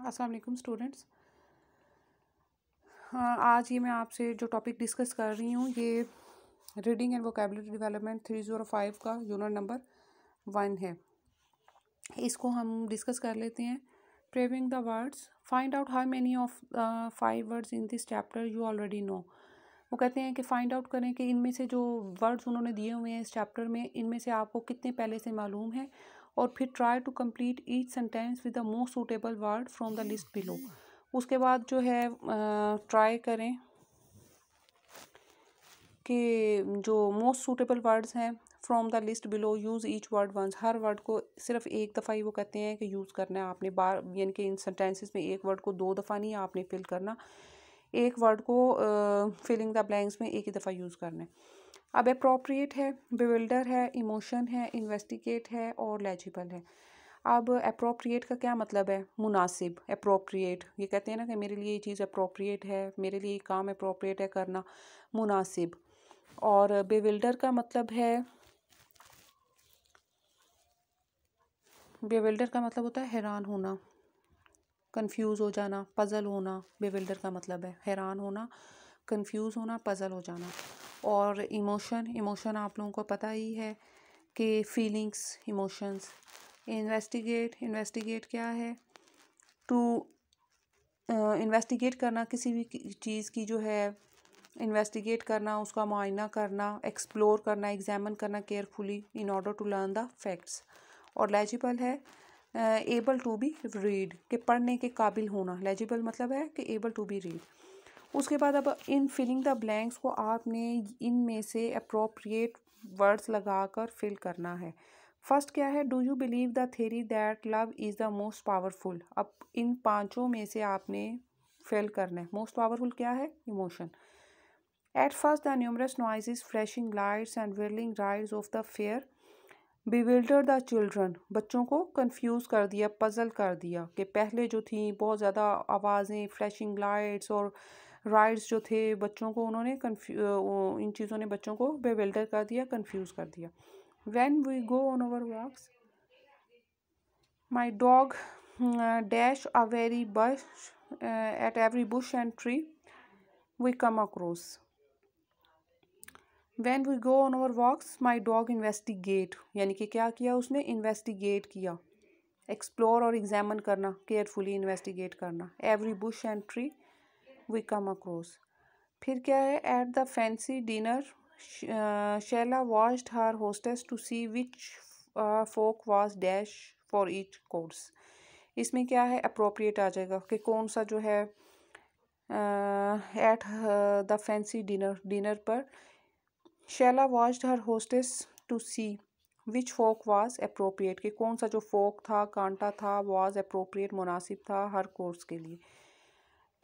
अस्सलाम वालेकुम स्टूडेंट्स हाँ, आज ये मैं आपसे जो टॉपिक डिस्कस कर रही हूँ ये reading and vocabulary development three zero five का यूनिट नंबर वन है इसको हम डिस्कस कर लेते हैं previewing the words find out how many of five words in this chapter you already know वो कहते हैं कि फाइंड आउट करें कि इनमें से जो वर्ड्स उन्होंने दिए हुए हैं इस चैप्टर में इनमें से आपको कितने पहले से मालूम है और फिर try to complete each sentence with the most suitable word from the list below उसके बाद जो है ट्राई करें कि जो मोस्ट सूटेबल वर्ड्स हैं from the list below use each word once हर वर्ड को सिर्फ एक दफ़ा ही वो कहते हैं कि यूज़ करना है आपने बार यानी कि इन सेंटेंसेस में एक वर्ड को दो दफ़ा नहीं आपने फिल करना एक वर्ड को फिलिंग द ब्लैंक्स में एक ही दफ़ा यूज़ करना है अब अप्रोप्रिएट है बिविल्डर है इमोशन है इन्वेस्टिगेट है और लेजिबल है अब अप्रोप्रिएट का क्या मतलब है मुनासिब अप्रोप्रिएट ये कहते हैं ना कि मेरे लिए ये चीज़ अप्रोप्रिएट है मेरे लिए काम अप्रोप्रिएट है करना मुनासिब और बेविल्डर का मतलब है बेविल्डर का मतलब होता है हैरान होना कंफ्यूज हो जाना पज़ल होना बेविल्डर का मतलब है हैरान होना कंफ्यूज होना पज़ल हो जाना और इमोशन इमोशन आप लोगों को पता ही है कि फीलिंग्स इमोशंस इन्वेस्टिगेट इन्वेस्टिगेट क्या है टू इन्वेस्टिगेट करना किसी भी चीज़ की जो है इन्वेस्टिगेट करना उसका मुआयना करना एक्सप्लोर करना एग्जामिन करना carefully in order to learn the facts और लेजिबल है एबल टू बी रीड के पढ़ने के काबिल होना लेजिबल मतलब है कि एबल टू बी रीड उसके बाद अब इन फिलिंग द ब्लैंक्स को आपने इन में से अप्रोप्रिएट वर्ड्स लगाकर फिल करना है फर्स्ट क्या है do you believe the theory that love is the most powerful अब इन पांचों में से आपने फिल करना है मोस्ट पावरफुल क्या है emotion at first the numerous noise flashing lights and whirling rides of the fair bewilder the children बच्चों को कन्फ्यूज़ कर दिया पजल कर दिया कि पहले जो थी बहुत ज़्यादा आवाज़ें फ्लैशिंग लाइट्स और राइड्स जो थे बच्चों को उन्होंने इन चीज़ों ने बच्चों को बेवेल्डर कर दिया कन्फ्यूज़ कर दिया when we go on over walks my dog dash a very bush at every bush and tree we come across when we go on over walks my dog investigate यानी कि क्या किया उसने इन्वेस्टिगेट किया explore और examine करना carefully investigate करना every bush and tree we come across फिर क्या है at the fancy dinner Sheila watched her hostess to see which fork was dash for each course इसमें क्या है अप्रोप्रिएट आ जाएगा कि कौन सा जो है at the fancy dinner dinner पर Sheila watched her hostess to see which fork was appropriate कि कौन सा जो फोक था कांटा था वॉज अप्रोप्रिएट मुनासिब था हर कोर्स के लिए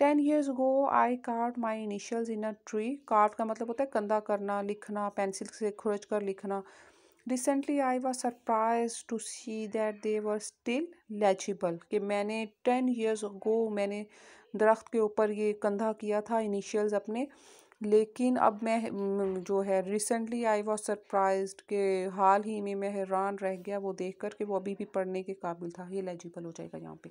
ten years go I carved my initials in a tree carved का मतलब होता है कंधा करना लिखना पेंसिल से खुरच कर लिखना recently I was surprise to see that they were still legible कि मैंने टेन ईयर्स गो मैंने दरख्त के ऊपर ये कंधा किया था इनिशियल्स अपने लेकिन अब मैं जो है रिसेंटली आई वॉज सरप्राइज के हाल ही में मैं हैरान रह गया वो देख कर के वो अभी भी पढ़ने के काबिल था ये लेजिबल हो जाएगा यहाँ पर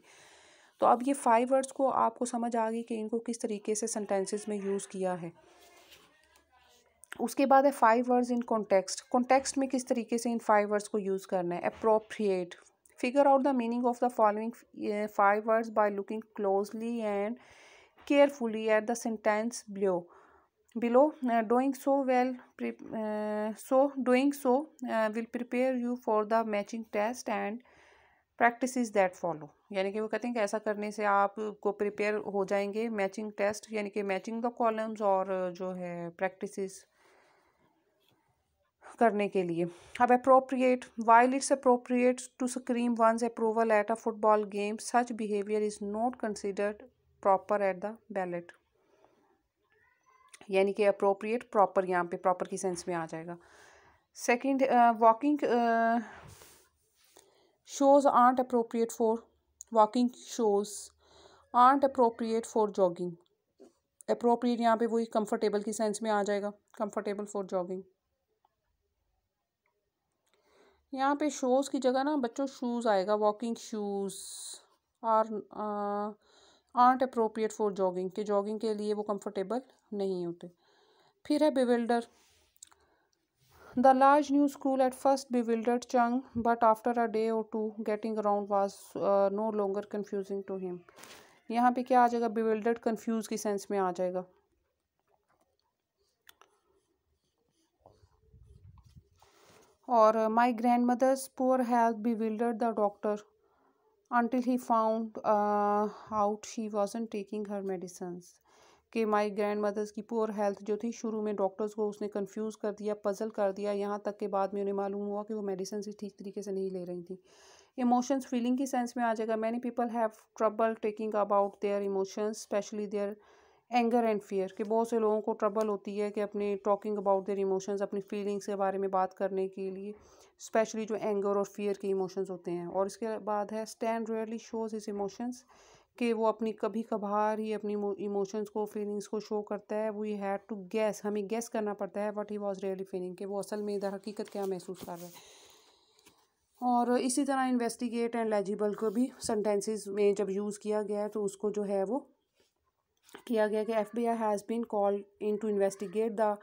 तो अब ये फाइव वर्ड्स को आपको समझ आ गई कि इनको किस तरीके से सेंटेंसेस में यूज़ किया है उसके बाद है five words in context context में किस तरीके से इन फाइव वर्ड्स को यूज़ करना है appropriate figure out the meaning of the following five words by looking closely and carefully at the sentence below below doing so well so doing so will prepare you for the matching test and is that follow यानी कि वो कहते हैं कि ऐसा करने से आप को प्रिपेयर हो जाएंगे मैचिंग टेस्ट यानी कि मैचिंग द कॉलम्स और जो है प्रैक्टिस करने के लिए अब appropriate while it's appropriate to scream one's approval at a football game such behaviour is not considered proper at the ballet यानी कि अप्रोप्रिएट प्रॉपर यहाँ पे प्रॉपर की सेंस में आ जाएगा second walking uh, shoes aren't appropriate for walking shoes aren't appropriate for jogging appropriate यहाँ पे वही comfortable की sense में आ जाएगा comfortable for jogging यहाँ पे शूज़ की जगह ना बच्चों शूज़ आएगा walking shoes are aren't appropriate for jogging कि जॉगिंग के लिए वो कंफर्टेबल नहीं होते फिर है bewilder The large new school at first bewildered Chang, but after a day or two, getting around was uh, no longer confusing to him. यहाँ पे क्या आ जाएगा bewildered confused की सेंस में आ जाएगा और my uh, my grandmother's poor health bewildered the doctor until he found uh, out she wasn't taking her medicines. कि माय ग्रैंड मदर्स की पुअर हेल्थ जो थी शुरू में डॉक्टर्स को उसने कंफ्यूज कर दिया पजल कर दिया यहाँ तक के बाद में उन्हें मालूम हुआ कि वो मेडिसिन ठीक तरीके से नहीं ले रही थी इमोशंस फीलिंग की सेंस में आ जाएगा many people have trouble taking about their emotions especially their anger and fear कि बहुत से लोगों को ट्रबल होती है कि अपने टॉकिंग अबाउट देयर इमोशंस अपनी फीलिंग्स के बारे में बात करने के लिए स्पेशली जो एंगर और फियर के इमोशंस होते हैं और इसके बाद है Stan rarely shows his emotions कि वो अपनी कभी कभार ही अपनी इमोशंस को फीलिंग्स को शो करता है वी हैड टू गैस हमें गैस करना पड़ता है what he was really feeling कि वो असल में इधर हकीकत क्या महसूस कर रहा है और इसी तरह इन्वेस्टिगेट एंड लेजिबल को भी सेंटेंसेस में जब यूज़ किया गया है तो उसको जो है वो किया गया कि F B I has been called in to investigate the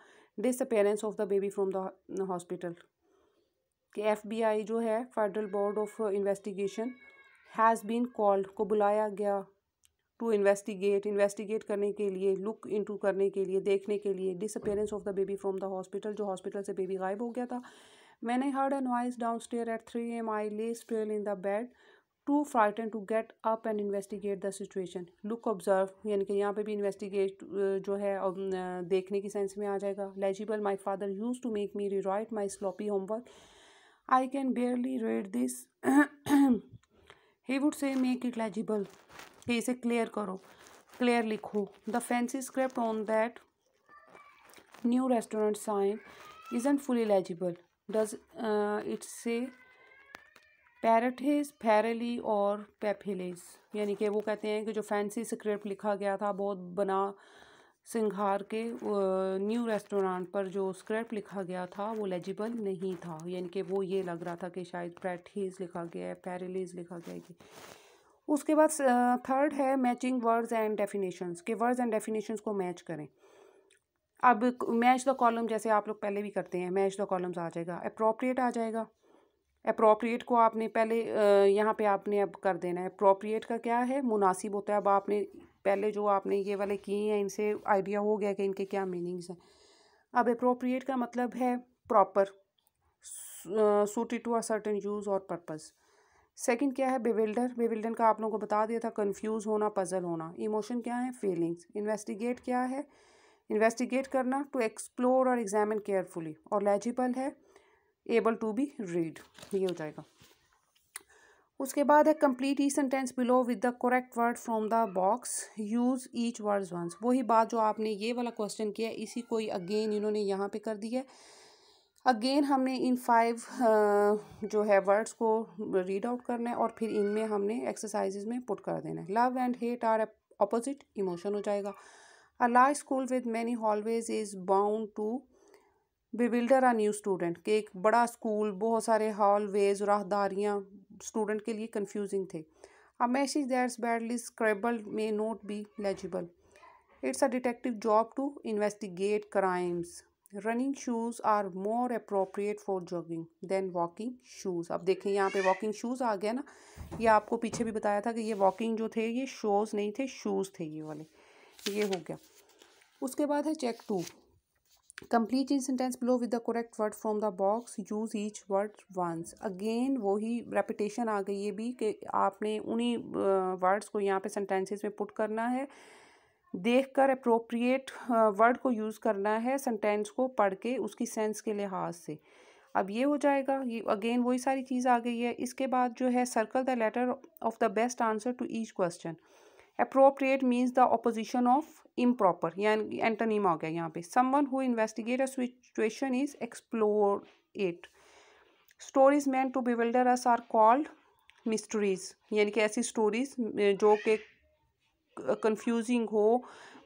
disappearance of the baby from the hospital कि एफ बी आई जो है federal board of investigation has been called को बुलाया गया टू इन्वेस्टिगेट इन्वेस्टिगेट करने के लिए लुक इनटू करने के लिए देखने के लिए disappearance of the baby from the hospital जो हॉस्पिटल से बेबी गायब हो गया था man I heard a noise down stair at three AM I lay still in the bed too frightened to get up and investigate the situation look observe यानी कि यहाँ पे भी इन्वेस्टिगेट जो है देखने की सेंस में आ जाएगा legible my father use to make me rewrite my sloppy homework I can barely read this he would say make it legible कि इसे क्लियर करो क्लियर लिखो the fancy script on that new restaurant sign isn't fully legible does it's say पैरटिस Farrelly और पेफिलेस यानी कि वो कहते हैं कि जो फैंसी स्क्रिप्ट लिखा गया था बहुत बना सिंघार के न्यू रेस्टोरेंट पर जो स्क्रैप लिखा गया था वो लेजिबल नहीं था यानी कि वो ये लग रहा था कि शायद प्रैटीज लिखा गया है पैरेलीज लिखा गया है उसके बाद थर्ड है मैचिंग वर्ड्स एंड डेफिनेशंस के वर्ड्स एंड डेफिनेशंस को मैच करें अब मैच द कॉलम जैसे आप लोग पहले भी करते हैं मैच द कॉलम्स आ जाएगा अप्रोप्रिएट आ जाएगा अप्रोप्रिएट को आपने पहले यहाँ पे आपने अब कर देना है अप्रोप्रिएट का क्या है मुनासिब होता है अब आपने पहले जो आपने ये वाले किए हैं इनसे आइडिया हो गया कि इनके क्या मीनिंग्स हैं अब अप्रोप्रिएट का मतलब है proper suited to a certain use और पर्पज़ सेकंड क्या है बेविल्डर बेविल्डन का आप लोगों को बता दिया था कंफ्यूज होना पजल होना इमोशन क्या है फीलिंग्स इन्वेस्टिगेट क्या है इन्वेस्टिगेट करना टू एक्सप्लोर और एग्जामिन केयरफुली और लेजिबल है एबल टू बी रीड ये हो जाएगा उसके बाद है complete each sentence below with the correct word from the box use each words once वही बात जो आपने ये वाला क्वेश्चन किया इसी को अगेन इन्होंने यहाँ पे कर दिया अगेन हमने इन फाइव जो है वर्ड्स को रीड आउट करना है और फिर इनमें हमने एक्सरसाइजेज में पुट कर देना है love and hate are opposite emotion हो जाएगा a large school with many hallways is bound to bewilder a new student कि एक बड़ा स्कूल बहुत सारे हॉलवेज राहदारियाँ स्टूडेंट के लिए कन्फ्यूजिंग थे a message that's badly scribbled may not be legible it's a detective job to investigate crimes running shoes are more appropriate for jogging than walking shoes अब देखें यहाँ पे वॉकिंग शूज़ आ गया ना ये आपको पीछे भी बताया था कि ये वॉकिंग जो थे ये शोज़ नहीं थे शूज़ थे ये वाले ये हो गया उसके बाद है check to complete in sentence below with the correct word from the box use each word once again वही रेपिटेशन आ गई है भी कि आपने उन्हीं वर्ड्स को यहाँ पे सेंटेंसेस में पुट करना है देख कर अप्रोप्रिएट वर्ड को यूज़ करना है सेंटेंस को पढ़ के उसकी सेंस के लिहाज से अब ये हो जाएगा ये अगेन वही सारी चीज़ आ गई है इसके बाद जो है circle the letter of the best answer to each question appropriate means the opposition of improper यानी एंटोनीमा हो गया यहाँ पे someone who investigate a situation is explore it stories meant to bewilder us are called mysteries यानी कि ऐसी stories जो कि कन्फ्यूजिंग हो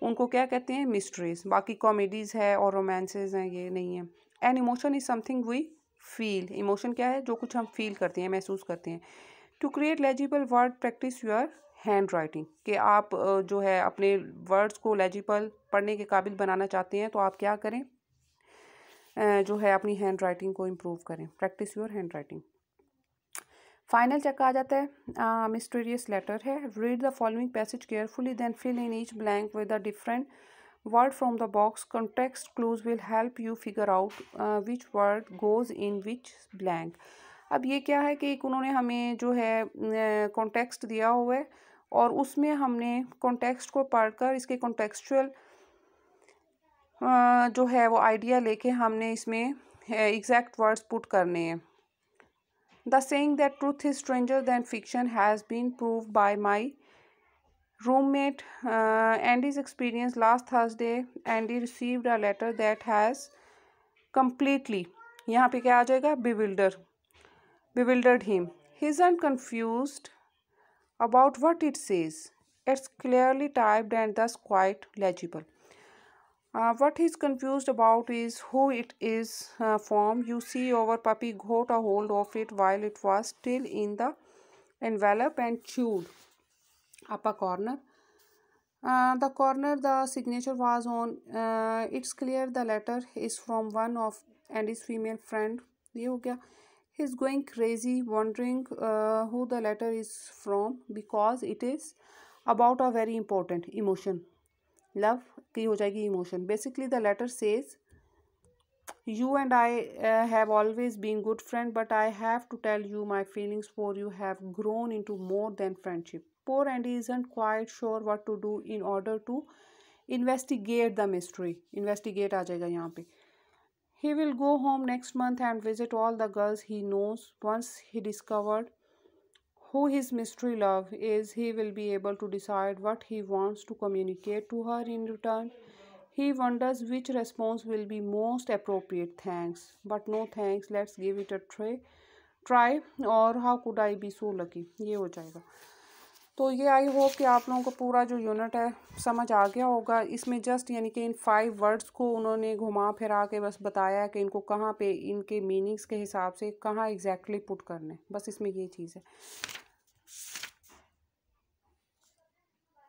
उनको क्या कहते हैं मिस्ट्रीज बाकी कॉमेडीज़ है और रोमांसेज हैं ये नहीं है an emotion is something we feel emotion क्या है जो कुछ हम फील करते हैं महसूस करते हैं to create legible word practice your handwriting कि आप जो है अपने वर्ड्स को लेजिबल पढ़ने के काबिल बनाना चाहते हैं तो आप क्या करें जो है अपनी हैंड राइटिंग को इम्प्रूव करें practice your handwriting final check आ जाता है मिस्टीरियस लेटर है read the following passage carefully then fill in each blank with the different word from the box context clues will help you figure out which word goes in which blank अब ये क्या है कि एक उन्होंने हमें जो है कॉन्टेक्स्ट दिया हुआ है और उसमें हमने कॉन्टेक्स्ट को पढ़कर इसके कॉन्टेक्चुअल जो है वो आइडिया लेके हमने इसमें एग्जैक्ट वर्ड्स पुट करने हैं the saying that truth is stranger than fiction has been proved by my roommate and is experience last Thursday and I received a letter that has completely यहाँ पे क्या आ जाएगा bewilder bewildered him he is and confused about what it says. It's clearly typed and thus quite legible. Uh, what he's confused about is who it is uh, from. You see our puppy got a hold of it while it was still in the envelope and chewed upper corner. Uh, the corner the signature was on. Uh, it's clear the letter is from one of and his female friend. ये हो गया is going crazy wondering uh, who the letter is from because it is about a very important emotion love ki ho jayegi emotion basically the letter says you and i uh, have always been good friend but i have to tell you my feelings for you have grown into more than friendship poor andy isn't quite sure what to do in order to investigate the mystery investigate aa jayega yahan pe he will go home next month and visit all the girls he knows. Once he discovered who his mystery love is, he will be able to decide what he wants to communicate to her in return. He wonders which response will be most appropriate. Thanks, but no thanks. Let's give it a try. Try or how could I be so lucky? ये हो जाएगा तो ये I hope कि आप लोगों को पूरा जो यूनिट है समझ आ गया होगा इसमें जस्ट यानी कि इन फाइव वर्ड्स को उन्होंने घुमा फिरा के बस बताया कि इनको कहाँ पे इनके मीनिंग्स के हिसाब से कहाँ एग्जैक्टली पुट पुट करने बस इसमें ये चीज़ है